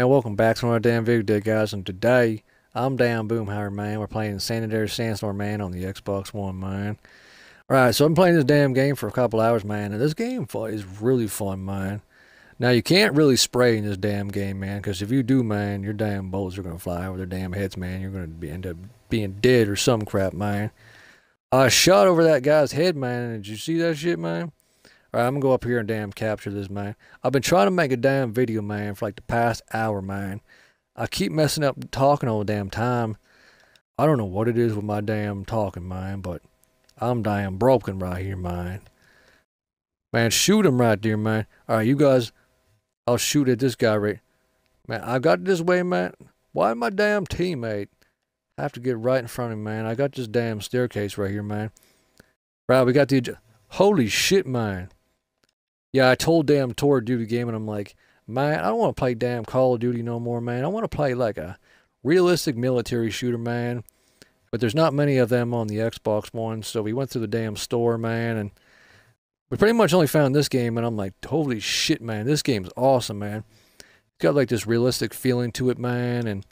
And welcome back to another damn video day, guys. And today, I'm Dan Boomhauer, man. We're playing Sanitary Sandstorm, man, on the Xbox One, man. Alright, so I'm playing this damn game for a couple hours, man. And this game is really fun, man. Now, you can't really spray in this damn game, man. Because if you do, man, your damn bullets are going to fly over their damn heads, man. You're going to end up being dead or some crap, man. I shot over that guy's head, man. Did you see that shit, man? All right, I'm gonna go up here and damn capture this man. I've been trying to make a damn video, man, for like the past hour, man. I keep messing up talking all the damn time. I don't know what it is with my damn talking, man, but I'm damn broken right here, man. Man, shoot him right there, man. All right, you guys, I'll shoot at this guy right. Man, I got this way, man. Why my damn teammate I have to get right in front of him, man? I got this damn staircase right here, man. Right, we got the holy shit, man. Yeah, I told damn Tour Duty game, and I'm like, man, I don't want to play damn Call of Duty no more, man. I want to play like a realistic military shooter, man. But there's not many of them on the Xbox One, so we went through the damn store, man, and we pretty much only found this game, and I'm like, holy shit, man, this game's awesome, man. It's got like this realistic feeling to it, man, and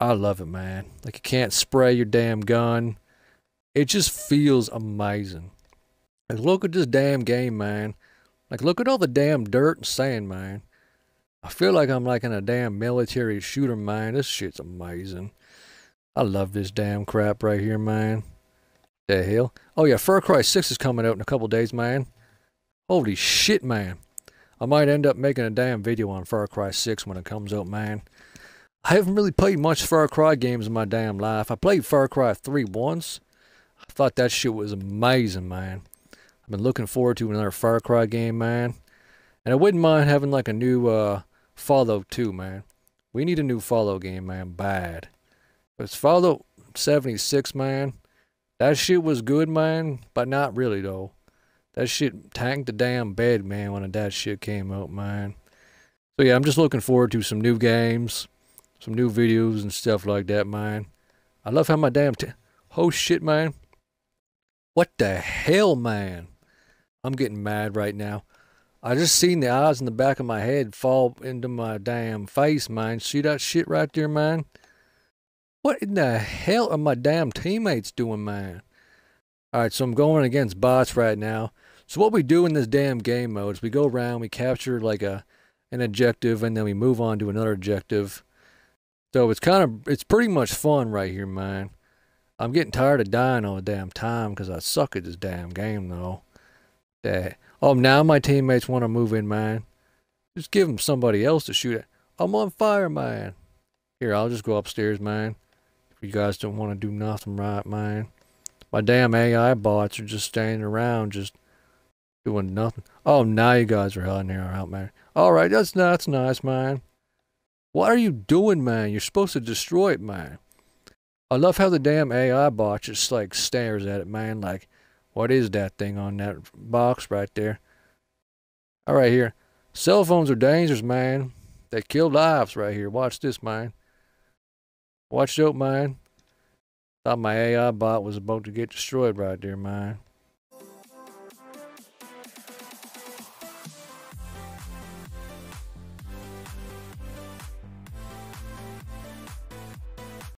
I love it, man. Like you can't spray your damn gun. It just feels amazing. look at this damn game, man. Like, look at all the damn dirt and sand, man. I feel like I'm like in a damn military shooter, man. This shit's amazing. I love this damn crap right here, man. The hell? Oh, yeah, Far Cry 6 is coming out in a couple days, man. Holy shit, man. I might end up making a damn video on Far Cry 6 when it comes out, man. I haven't really played much Far Cry games in my damn life. I played Far Cry 3 once. I thought that shit was amazing, man. I've been looking forward to another Far Cry game, man. And I wouldn't mind having like a new uh, Fallout 2, man. We need a new Fallout game, man, bad. But it's Fallout 76, man. That shit was good, man, but not really, though. That shit tanked the damn bed, man, when that shit came out, man. So yeah, I'm just looking forward to some new games, some new videos and stuff like that, man. I love how my damn... T- oh shit, man. What the hell, man? I'm getting mad right now. I just seen the eyes in the back of my head fall into my damn face, man. See that shit right there, man? What in the hell are my damn teammates doing, man? Alright, so I'm going against bots right now. So what we do in this damn game mode is we go around, we capture like a an objective, and then we move on to another objective. So it's kind of, it's pretty much fun right here, man. I'm getting tired of dying all the damn time because I suck at this damn game, though. That, oh, now my teammates want to move in mine. Just give them somebody else to shoot at. I'm on fire, man. Here, I'll just go upstairs, man. If you guys don't want to do nothing right, man. My damn AI bots are just standing around, just doing nothing. Oh, now you guys are helping here out, man. All right, that's that's nice, man. What are you doing, man? You're supposed to destroy it, man. I love how the damn AI bot just like stares at it, man. Like, what is that thing on that box right there? All right here. Cell phones are dangerous, man. They kill lives right here. Watch this, man. Watch out, man. Thought my AI bot was about to get destroyed right there, man.